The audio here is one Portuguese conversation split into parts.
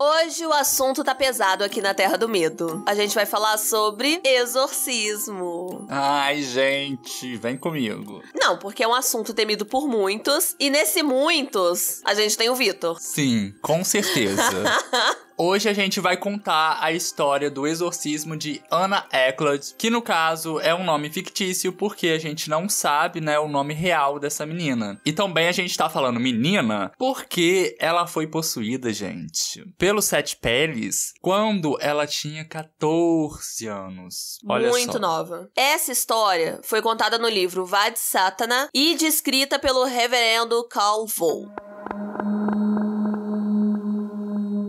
Hoje o assunto tá pesado aqui na Terra do Medo. A gente vai falar sobre exorcismo. Ai, gente, vem comigo. Não, porque é um assunto temido por muitos, e nesse muitos, a gente tem o Vitor. Sim, com certeza. Hoje a gente vai contar a história do exorcismo de Anna Eklund, que no caso é um nome fictício porque a gente não sabe, né, o nome real dessa menina. E também a gente tá falando menina porque ela foi possuída, gente, pelos sete peles quando ela tinha 14 anos. Olha Muito só. nova. Essa história foi contada no livro *Vade Satana e descrita pelo reverendo Calvo.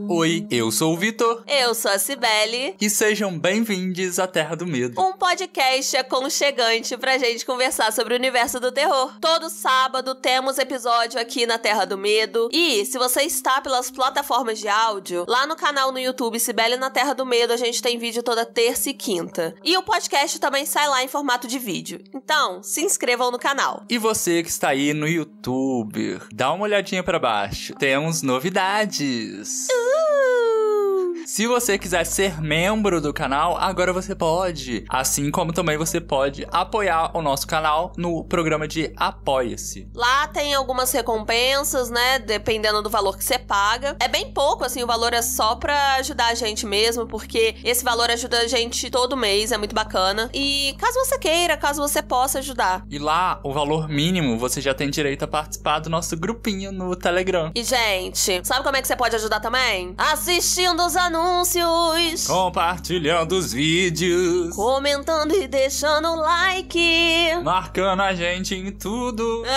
Oi, eu sou o Vitor. Eu sou a Cibele. E sejam bem-vindos à Terra do Medo. Um podcast aconchegante pra gente conversar sobre o universo do terror. Todo sábado temos episódio aqui na Terra do Medo. E se você está pelas plataformas de áudio, lá no canal no YouTube Cibele na Terra do Medo, a gente tem vídeo toda terça e quinta. E o podcast também sai lá em formato de vídeo. Então, se inscrevam no canal. E você que está aí no YouTube, dá uma olhadinha para baixo. Temos novidades. Uh! Se você quiser ser membro do canal, agora você pode. Assim como também você pode apoiar o nosso canal no programa de Apoia-se. Lá tem algumas recompensas, né? Dependendo do valor que você paga. É bem pouco, assim, o valor é só pra ajudar a gente mesmo, porque esse valor ajuda a gente todo mês, é muito bacana. E caso você queira, caso você possa ajudar. E lá, o valor mínimo, você já tem direito a participar do nosso grupinho no Telegram. E, gente, sabe como é que você pode ajudar também? Assistindo os anúncios anúncios, compartilhando os vídeos, comentando e deixando like, marcando a gente em tudo.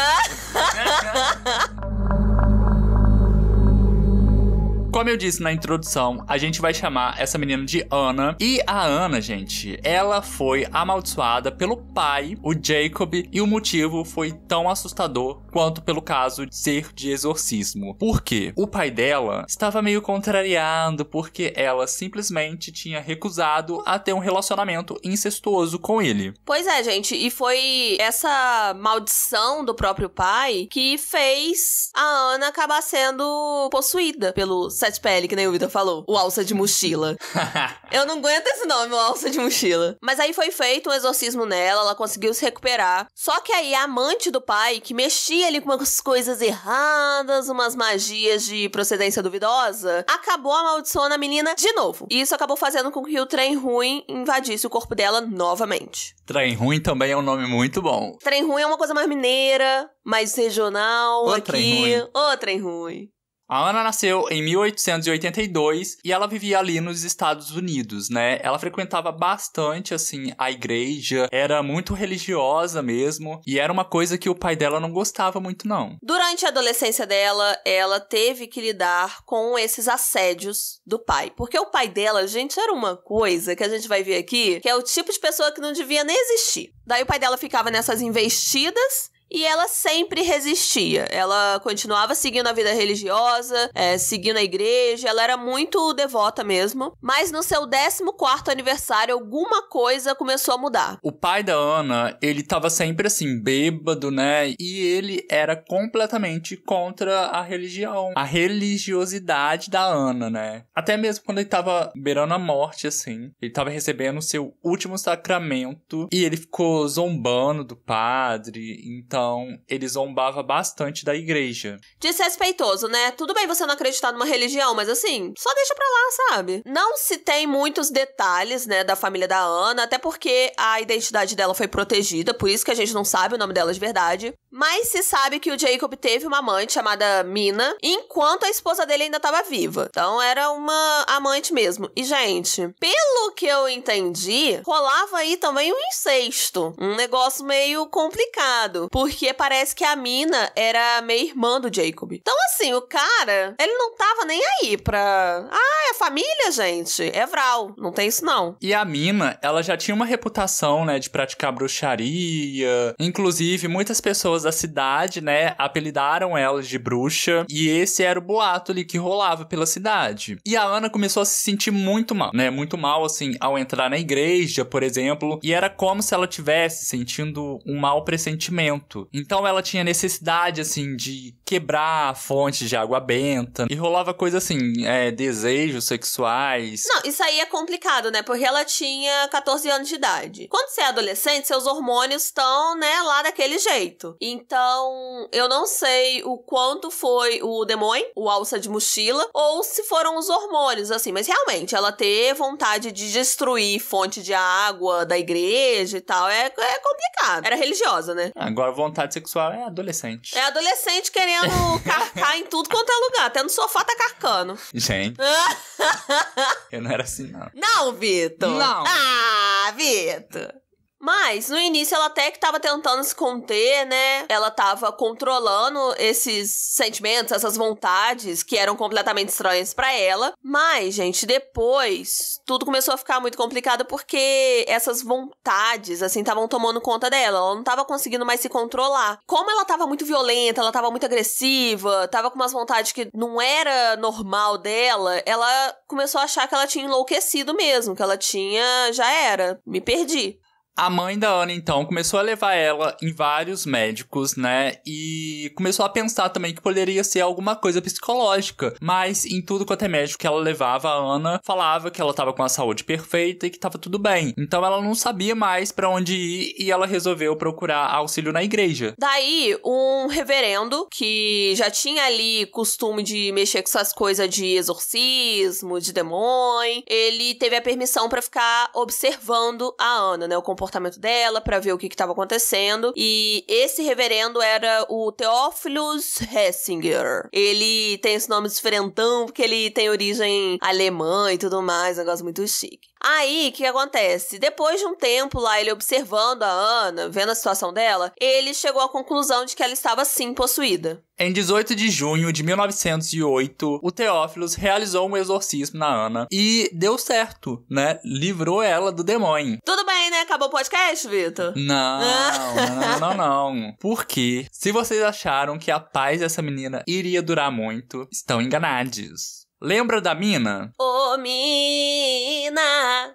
Como eu disse na introdução, a gente vai chamar essa menina de Ana. E a Ana, gente, ela foi amaldiçoada pelo pai, o Jacob, e o motivo foi tão assustador quanto pelo caso de ser de exorcismo. Por quê? O pai dela estava meio contrariado porque ela simplesmente tinha recusado a ter um relacionamento incestuoso com ele. Pois é, gente, e foi essa maldição do próprio pai que fez a Ana acabar sendo possuída pelo Sete Pele, que nem o Vitor falou, o alça de mochila. Eu não aguento esse nome, o alça de mochila. Mas aí foi feito um exorcismo nela, ela conseguiu se recuperar. Só que aí a amante do pai, que mexia ali com umas coisas erradas, umas magias de procedência duvidosa, acabou amaldiçoando a menina de novo. E isso acabou fazendo com que o trem ruim invadisse o corpo dela novamente. Trem ruim também é um nome muito bom. Trem ruim é uma coisa mais mineira, mais regional o aqui. Ô, trem ruim. A Ana nasceu em 1882 e ela vivia ali nos Estados Unidos, né? Ela frequentava bastante, assim, a igreja, era muito religiosa mesmo, e era uma coisa que o pai dela não gostava muito, não. Durante a adolescência dela, ela teve que lidar com esses assédios do pai. Porque o pai dela, gente, era uma coisa que a gente vai ver aqui, que é o tipo de pessoa que não devia nem existir. Daí o pai dela ficava nessas investidas e ela sempre resistia. Ela continuava seguindo a vida religiosa, é, seguindo a igreja, ela era muito devota mesmo. Mas no seu 14 aniversário, alguma coisa começou a mudar. O pai da Ana, ele tava sempre assim, bêbado, né? E ele era completamente contra a religião, a religiosidade da Ana, né? Até mesmo quando ele tava beirando a morte, assim, ele tava recebendo o seu último sacramento e ele ficou zombando do padre. Então então, ele zombava bastante da igreja. Desrespeitoso, né? Tudo bem você não acreditar numa religião, mas assim, só deixa pra lá, sabe? Não se tem muitos detalhes, né, da família da Ana, até porque a identidade dela foi protegida, por isso que a gente não sabe o nome dela de verdade. Mas se sabe que o Jacob teve uma amante chamada Mina, enquanto a esposa dele ainda estava viva. Então era uma amante mesmo. E, gente, pelo que eu entendi, rolava aí também um incesto. Um negócio meio complicado. Por porque parece que a mina era meio irmã do Jacob. Então, assim, o cara, ele não tava nem aí pra. Ah, é família, gente. É Vral. Não tem isso, não. E a mina, ela já tinha uma reputação, né, de praticar bruxaria. Inclusive, muitas pessoas da cidade, né, apelidaram ela de bruxa. E esse era o boato ali que rolava pela cidade. E a Ana começou a se sentir muito mal, né? Muito mal, assim, ao entrar na igreja, por exemplo. E era como se ela tivesse sentindo um mau pressentimento. Então ela tinha necessidade, assim, de quebrar fontes de água benta. E rolava coisa assim, é, desejos sexuais. Não, isso aí é complicado, né? Porque ela tinha 14 anos de idade. Quando você é adolescente, seus hormônios estão, né, lá daquele jeito. Então, eu não sei o quanto foi o demônio, o alça de mochila, ou se foram os hormônios, assim. Mas realmente, ela ter vontade de destruir fonte de água da igreja e tal é, é complicado. Era religiosa, né? Agora, vontade sexual é adolescente. É adolescente querendo vendo carcar em tudo quanto é lugar. Até no sofá tá carcando. Gente. eu não era assim, não. Não, Vitor. Não. Ah, Vitor. Mas no início ela até que tava tentando se conter, né? Ela tava controlando esses sentimentos, essas vontades que eram completamente estranhas para ela. Mas, gente, depois tudo começou a ficar muito complicado porque essas vontades, assim, estavam tomando conta dela. Ela não tava conseguindo mais se controlar. Como ela tava muito violenta, ela tava muito agressiva, tava com umas vontades que não era normal dela, ela começou a achar que ela tinha enlouquecido mesmo, que ela tinha. já era, me perdi. A mãe da Ana, então, começou a levar ela em vários médicos, né? E começou a pensar também que poderia ser alguma coisa psicológica. Mas em tudo quanto é médico que ela levava, a Ana falava que ela estava com a saúde perfeita e que estava tudo bem. Então ela não sabia mais para onde ir e ela resolveu procurar auxílio na igreja. Daí, um reverendo que já tinha ali costume de mexer com essas coisas de exorcismo, de demônio, ele teve a permissão para ficar observando a Ana, né? O comportamento comportamento dela, para ver o que estava acontecendo. E esse reverendo era o Theophilus Hessinger. Ele tem esse nome diferentão porque ele tem origem alemã e tudo mais, um negócio muito chique. Aí, o que acontece? Depois de um tempo lá, ele observando a Ana, vendo a situação dela, ele chegou à conclusão de que ela estava sim possuída. Em 18 de junho de 1908, o Teófilos realizou um exorcismo na Ana e deu certo, né? Livrou ela do demônio. Tudo bem, né? Acabou o podcast, Vitor? Não, não, não, não, não. Porque se vocês acharam que a paz dessa menina iria durar muito, estão enganados. Lembra da mina? Ô, oh, mina!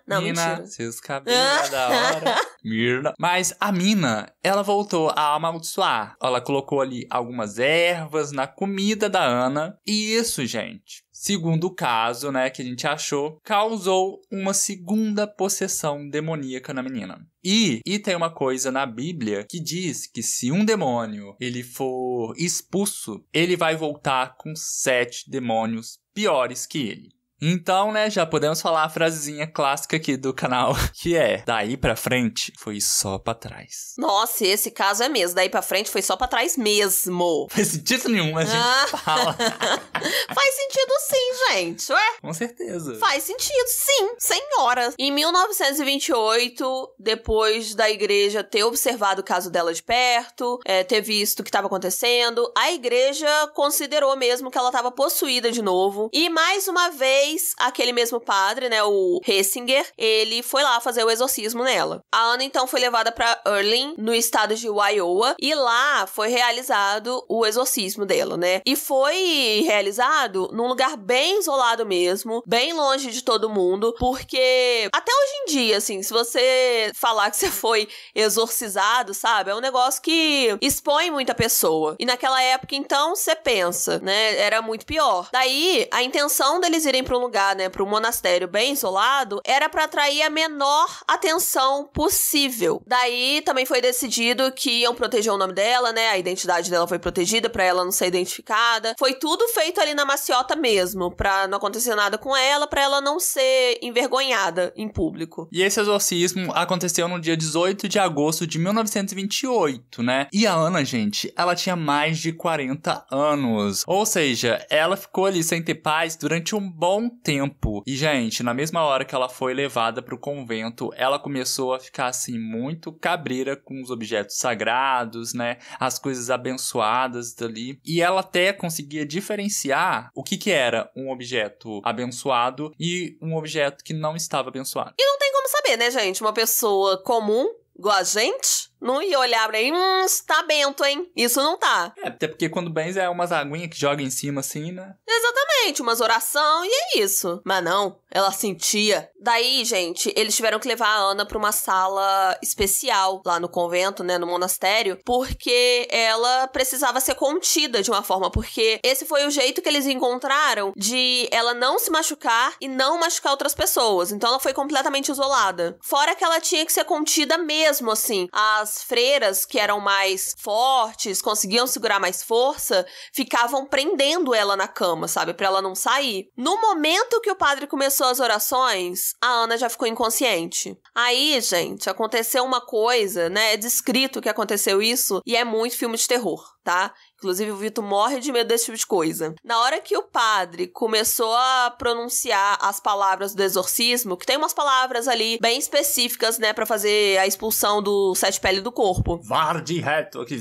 Não, mina, mentira. seus cabelos da hora. Mirna. Mas a mina, ela voltou a amaldiçoar. Ela colocou ali algumas ervas na comida da Ana. E isso, gente, segundo o caso, né, que a gente achou, causou uma segunda possessão demoníaca na menina. E, e tem uma coisa na Bíblia que diz que se um demônio ele for expulso, ele vai voltar com sete demônios piores que ele. Então, né, já podemos falar a frasezinha clássica aqui do canal, que é: daí pra frente foi só pra trás. Nossa, esse caso é mesmo. Daí pra frente foi só pra trás mesmo. Faz sentido nenhum, a gente ah. fala. Faz sentido sim, gente, ué? Com certeza. Faz sentido, sim, senhora. Em 1928, depois da igreja ter observado o caso dela de perto, é, ter visto o que estava acontecendo, a igreja considerou mesmo que ela estava possuída de novo. E mais uma vez, aquele mesmo padre, né, o Hessinger, ele foi lá fazer o exorcismo nela. A Ana então foi levada para Erlin, no estado de Iowa, e lá foi realizado o exorcismo dela, né? E foi realizado num lugar bem isolado mesmo, bem longe de todo mundo, porque até hoje em dia, assim, se você falar que você foi exorcizado, sabe? É um negócio que expõe muita pessoa. E naquela época, então, você pensa, né? Era muito pior. Daí, a intenção deles irem para um lugar, né, para um monastério bem isolado, era para atrair a menor atenção possível. Daí também foi decidido que iam proteger o nome dela, né? A identidade dela foi protegida para ela não ser identificada. Foi tudo feito ali na maciota mesmo, para não acontecer nada com ela, para ela não ser envergonhada em público. E esse exorcismo aconteceu no dia 18 de agosto de 1928, né? E a Ana, gente, ela tinha mais de 40 anos. Ou seja, ela ficou ali sem ter paz durante um bom bom tempo. E, gente, na mesma hora que ela foi levada para o convento, ela começou a ficar assim muito cabreira com os objetos sagrados, né? As coisas abençoadas dali. E ela até conseguia diferenciar o que, que era um objeto abençoado e um objeto que não estava abençoado. E não tem como saber, né, gente? Uma pessoa comum, igual a gente, não ia olhar pra ele, hum, tá bento, hein? Isso não tá. É, até porque quando bens é umas aguinhas que joga em cima assim, né? Exatamente, umas oração e é isso. Mas não, ela sentia. Daí, gente, eles tiveram que levar a Ana pra uma sala especial lá no convento, né, no monastério, porque ela precisava ser contida de uma forma, porque esse foi o jeito que eles encontraram de ela não se machucar e não machucar outras pessoas. Então ela foi completamente isolada. Fora que ela tinha que ser contida mesmo, assim. As freiras que eram mais fortes, conseguiam segurar mais força, ficavam prendendo ela na cama, sabe? Pra ela não sair. No momento que o padre começou as orações, a Ana já ficou inconsciente. Aí, gente, aconteceu uma coisa, né? É descrito que aconteceu isso e é muito filme de terror, tá? Inclusive, o Vitor morre de medo desse tipo de coisa. Na hora que o padre começou a pronunciar as palavras do exorcismo, que tem umas palavras ali bem específicas, né, para fazer a expulsão do sete pele do corpo. Varde reto aqui.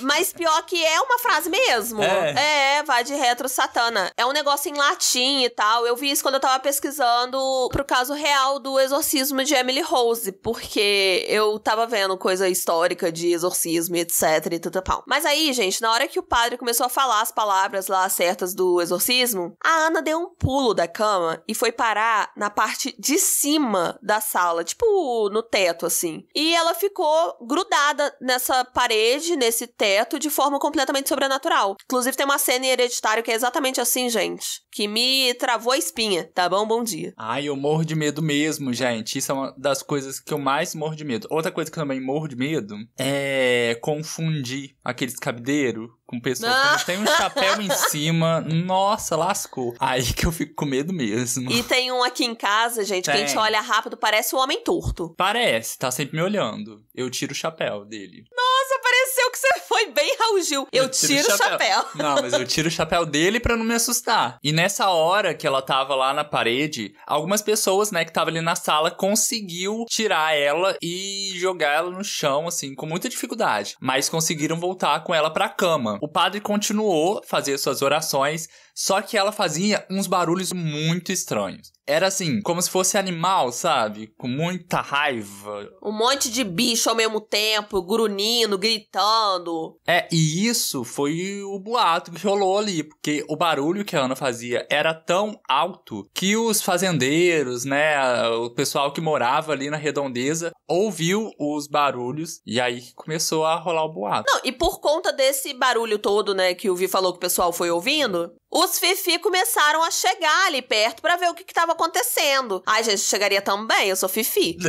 Mas pior que é uma frase mesmo. É, é vai de retro satana. É um negócio em latim e tal. Eu vi isso quando eu tava pesquisando pro caso real do exorcismo de Emily Rose, porque eu tava vendo coisa histórica de exorcismo e etc e tudo pau. Mas aí, gente, na hora que o padre começou a falar as palavras lá certas do exorcismo, a Ana deu um pulo da cama e foi parar na parte de cima da sala, tipo no teto assim. E ela ficou grudada nessa parede, nesse teto de forma completamente sobrenatural. Inclusive, tem uma cena em hereditário que é exatamente assim, gente. Que me travou a espinha, tá bom? Bom dia. Ai, eu morro de medo mesmo, gente. Isso é uma das coisas que eu mais morro de medo. Outra coisa que eu também morro de medo é confundir aqueles cabideiros com pessoas que tem um chapéu em cima. Nossa, lascou. Aí que eu fico com medo mesmo. E tem um aqui em casa, gente, tem. que a gente olha rápido, parece um homem torto. Parece, tá sempre me olhando. Eu tiro o chapéu dele. Nossa, pareceu que você foi bem Raul Gil. Eu, eu tiro, o chapéu. chapéu. Não, mas eu tiro o chapéu dele para não me assustar. E nessa hora que ela tava lá na parede, algumas pessoas, né, que tava ali na sala conseguiu tirar ela e jogar ela no chão, assim, com muita dificuldade. Mas conseguiram voltar com ela pra cama. O padre continuou a fazer suas orações só que ela fazia uns barulhos muito estranhos. Era assim, como se fosse animal, sabe? Com muita raiva. Um monte de bicho ao mesmo tempo, grunhindo, gritando. É, e isso foi o boato que rolou ali, porque o barulho que a Ana fazia era tão alto que os fazendeiros, né, o pessoal que morava ali na redondeza, ouviu os barulhos e aí começou a rolar o boato. Não, e por conta desse barulho todo, né, que o Vi falou que o pessoal foi ouvindo, o os Fifi começaram a chegar ali perto para ver o que estava acontecendo. Ai, gente, chegaria também, eu sou Fifi.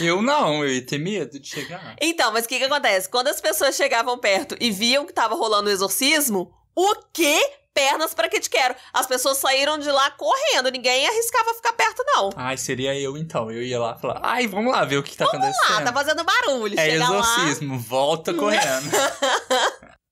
eu não, eu ia ter medo de chegar. Então, mas o que, que acontece? Quando as pessoas chegavam perto e viam que estava rolando o exorcismo, o quê? pernas para que te quero. As pessoas saíram de lá correndo, ninguém arriscava ficar perto, não. Ai, seria eu então. Eu ia lá falar, ai, vamos lá ver o que tá vamos acontecendo. Vamos lá, tá fazendo barulho. É Chega exorcismo, lá... volta correndo.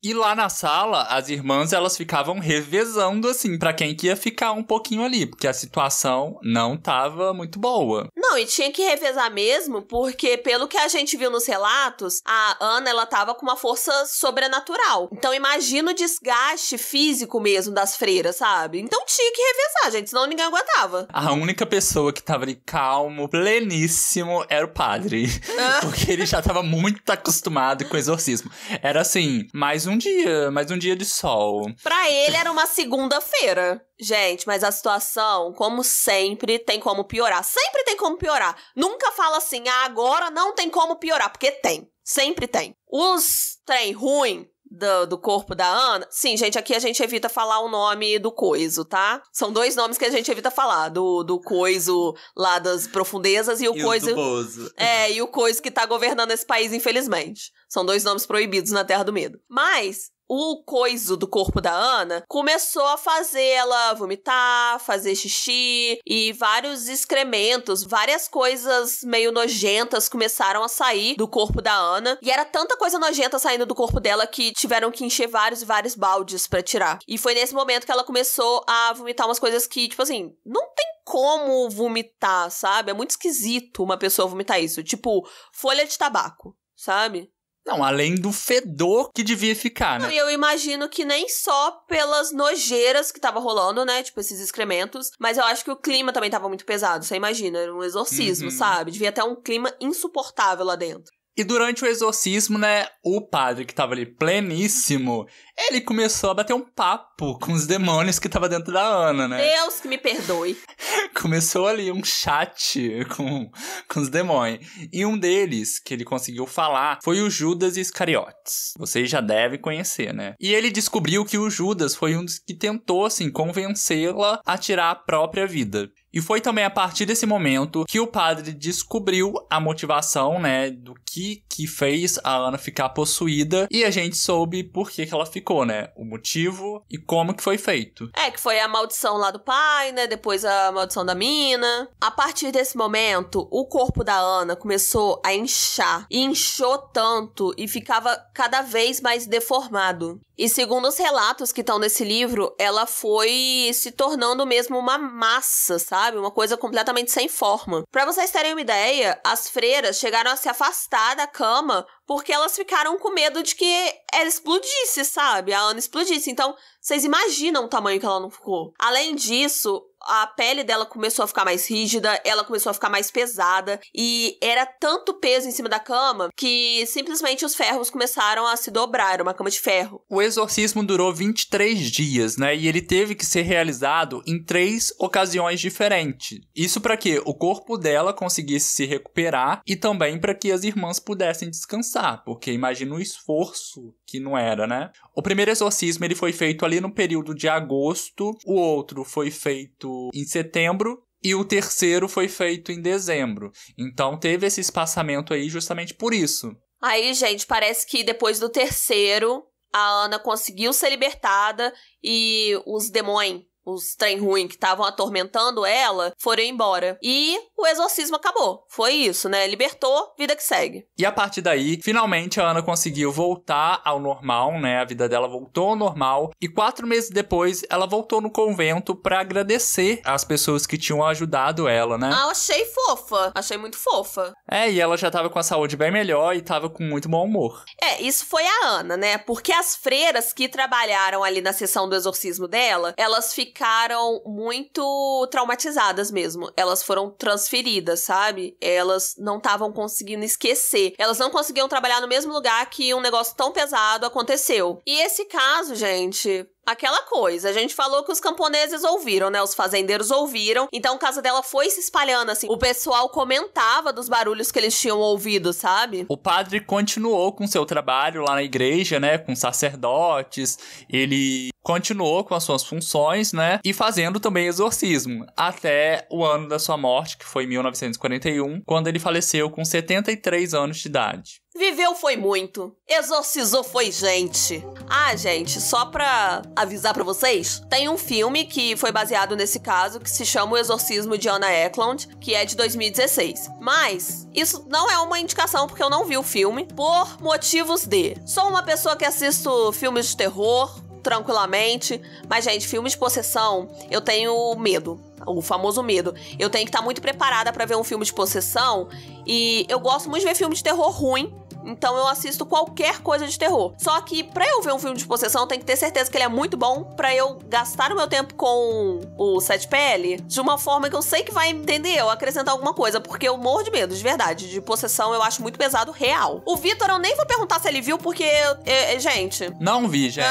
E lá na sala, as irmãs elas ficavam revezando assim para quem que ia ficar um pouquinho ali, porque a situação não tava muito boa. Não, e tinha que revezar mesmo, porque pelo que a gente viu nos relatos, a Ana ela tava com uma força sobrenatural. Então imagina o desgaste físico mesmo das freiras, sabe? Então tinha que revezar, gente, senão ninguém aguentava. A única pessoa que tava ali calmo, pleníssimo, era o padre, porque ele já tava muito acostumado com o exorcismo. Era assim, mais um um dia, mais um dia de sol. Pra ele era uma segunda-feira. Gente, mas a situação, como sempre, tem como piorar. Sempre tem como piorar. Nunca fala assim, ah, agora não tem como piorar, porque tem. Sempre tem. Os trem ruim do, do, corpo da Ana. Sim, gente, aqui a gente evita falar o nome do coiso, tá? São dois nomes que a gente evita falar: do, do coiso lá das profundezas e o e coiso. O é, e o coiso que tá governando esse país, infelizmente. São dois nomes proibidos na Terra do Medo. Mas o coiso do corpo da Ana começou a fazer ela vomitar, fazer xixi e vários excrementos, várias coisas meio nojentas começaram a sair do corpo da Ana. E era tanta coisa nojenta saindo do corpo dela que tiveram que encher vários e vários baldes para tirar. E foi nesse momento que ela começou a vomitar umas coisas que, tipo assim, não tem como vomitar, sabe? É muito esquisito uma pessoa vomitar isso. Tipo, folha de tabaco, sabe? Não, além do fedor que devia ficar, né? Não, e eu imagino que nem só pelas nojeiras que tava rolando, né? Tipo, esses excrementos. Mas eu acho que o clima também tava muito pesado, você imagina. Era um exorcismo, uhum. sabe? Devia ter um clima insuportável lá dentro. E durante o exorcismo, né, o padre que tava ali pleníssimo, ele começou a bater um papo com os demônios que tava dentro da Ana, né? Deus que me perdoe. começou ali um chat com, com os demônios. E um deles que ele conseguiu falar foi o Judas Iscariotes. Vocês já devem conhecer, né? E ele descobriu que o Judas foi um dos que tentou, assim, convencê-la a tirar a própria vida. E foi também a partir desse momento que o padre descobriu a motivação, né, do que que fez a Ana ficar possuída e a gente soube por que, que ela ficou, né, o motivo e como que foi feito. É, que foi a maldição lá do pai, né, depois a maldição da mina. A partir desse momento, o corpo da Ana começou a inchar e inchou tanto e ficava cada vez mais deformado. E segundo os relatos que estão nesse livro, ela foi se tornando mesmo uma massa, sabe? sabe? Uma coisa completamente sem forma. Para vocês terem uma ideia, as freiras chegaram a se afastar da cama porque elas ficaram com medo de que ela explodisse, sabe? A Ana explodisse. Então, vocês imaginam o tamanho que ela não ficou. Além disso, a pele dela começou a ficar mais rígida, ela começou a ficar mais pesada e era tanto peso em cima da cama que simplesmente os ferros começaram a se dobrar, era uma cama de ferro. O exorcismo durou 23 dias, né? E ele teve que ser realizado em três ocasiões diferentes. Isso para que o corpo dela conseguisse se recuperar e também para que as irmãs pudessem descansar, porque imagina o esforço que não era, né? O primeiro exorcismo ele foi feito ali no período de agosto, o outro foi feito em setembro e o terceiro foi feito em dezembro. Então teve esse espaçamento aí justamente por isso. Aí, gente, parece que depois do terceiro, a Ana conseguiu ser libertada e os demônios os trem ruim que estavam atormentando ela foram embora. E o exorcismo acabou. Foi isso, né? Libertou, vida que segue. E a partir daí, finalmente a Ana conseguiu voltar ao normal, né? A vida dela voltou ao normal. E quatro meses depois, ela voltou no convento para agradecer as pessoas que tinham ajudado ela, né? Ah, achei fofa. Achei muito fofa. É, e ela já tava com a saúde bem melhor e tava com muito bom humor. É, isso foi a Ana, né? Porque as freiras que trabalharam ali na sessão do exorcismo dela, elas ficaram ficaram muito traumatizadas mesmo. Elas foram transferidas, sabe? Elas não estavam conseguindo esquecer. Elas não conseguiam trabalhar no mesmo lugar que um negócio tão pesado aconteceu. E esse caso, gente, Aquela coisa, a gente falou que os camponeses ouviram, né? Os fazendeiros ouviram. Então, a casa dela foi se espalhando, assim. O pessoal comentava dos barulhos que eles tinham ouvido, sabe? O padre continuou com seu trabalho lá na igreja, né? Com sacerdotes. Ele continuou com as suas funções, né? E fazendo também exorcismo. Até o ano da sua morte, que foi 1941, quando ele faleceu com 73 anos de idade. Viveu foi muito. Exorcizou foi gente. Ah, gente, só pra avisar para vocês, tem um filme que foi baseado nesse caso que se chama O Exorcismo de Anna Eklund, que é de 2016. Mas isso não é uma indicação porque eu não vi o filme por motivos de. Sou uma pessoa que assisto filmes de terror tranquilamente, mas gente, filmes de possessão, eu tenho medo o famoso medo. Eu tenho que estar tá muito preparada para ver um filme de possessão e eu gosto muito de ver filme de terror ruim, então eu assisto qualquer coisa de terror. Só que pra eu ver um filme de possessão, eu tenho que ter certeza que ele é muito bom pra eu gastar o meu tempo com o 7PL de uma forma que eu sei que vai entender eu acrescentar alguma coisa, porque eu morro de medo, de verdade. De possessão eu acho muito pesado, real. O Vitor, eu nem vou perguntar se ele viu, porque. É, é, gente. Não vi, gente.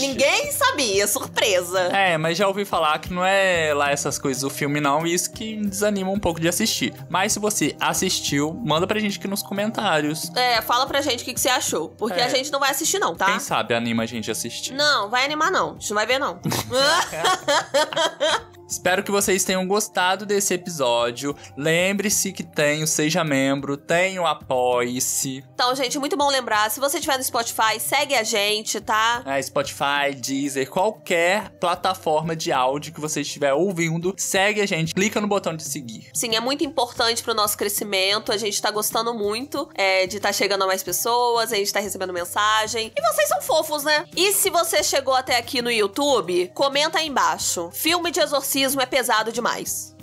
ninguém sabia, surpresa. É, mas já ouvi falar que não é lá essas coisas do filme, não, e isso que desanima um pouco de assistir. Mas se você assistiu, manda pra gente aqui nos comentários. É, fala pra gente o que, que você achou. Porque é. a gente não vai assistir, não, tá? Quem sabe anima a gente a assistir. Não, vai animar, não. A gente não vai ver, não. Espero que vocês tenham gostado desse episódio. Lembre-se que tem o Seja Membro, tem o Apoie-se. Então, gente, muito bom lembrar. Se você estiver no Spotify, segue a gente, tá? É, Spotify, Deezer, qualquer plataforma de áudio que você estiver ouvindo, segue a gente. Clica no botão de seguir. Sim, é muito importante pro nosso crescimento. A gente tá gostando muito é, de estar tá chegando a mais pessoas, a gente tá recebendo mensagem. E vocês são fofos, né? E se você chegou até aqui no YouTube, comenta aí embaixo. Filme de exorcismo racismo é pesado demais.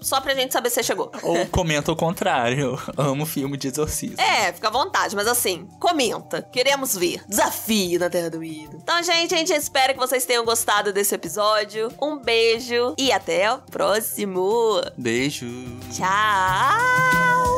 Só pra gente saber se você chegou. Ou comenta o contrário. Amo filme de exorcismo. É, fica à vontade, mas assim, comenta. Queremos ver. Desafio na Terra do Ido. Então, gente, a gente espera que vocês tenham gostado desse episódio. Um beijo e até o próximo. Beijo. Tchau.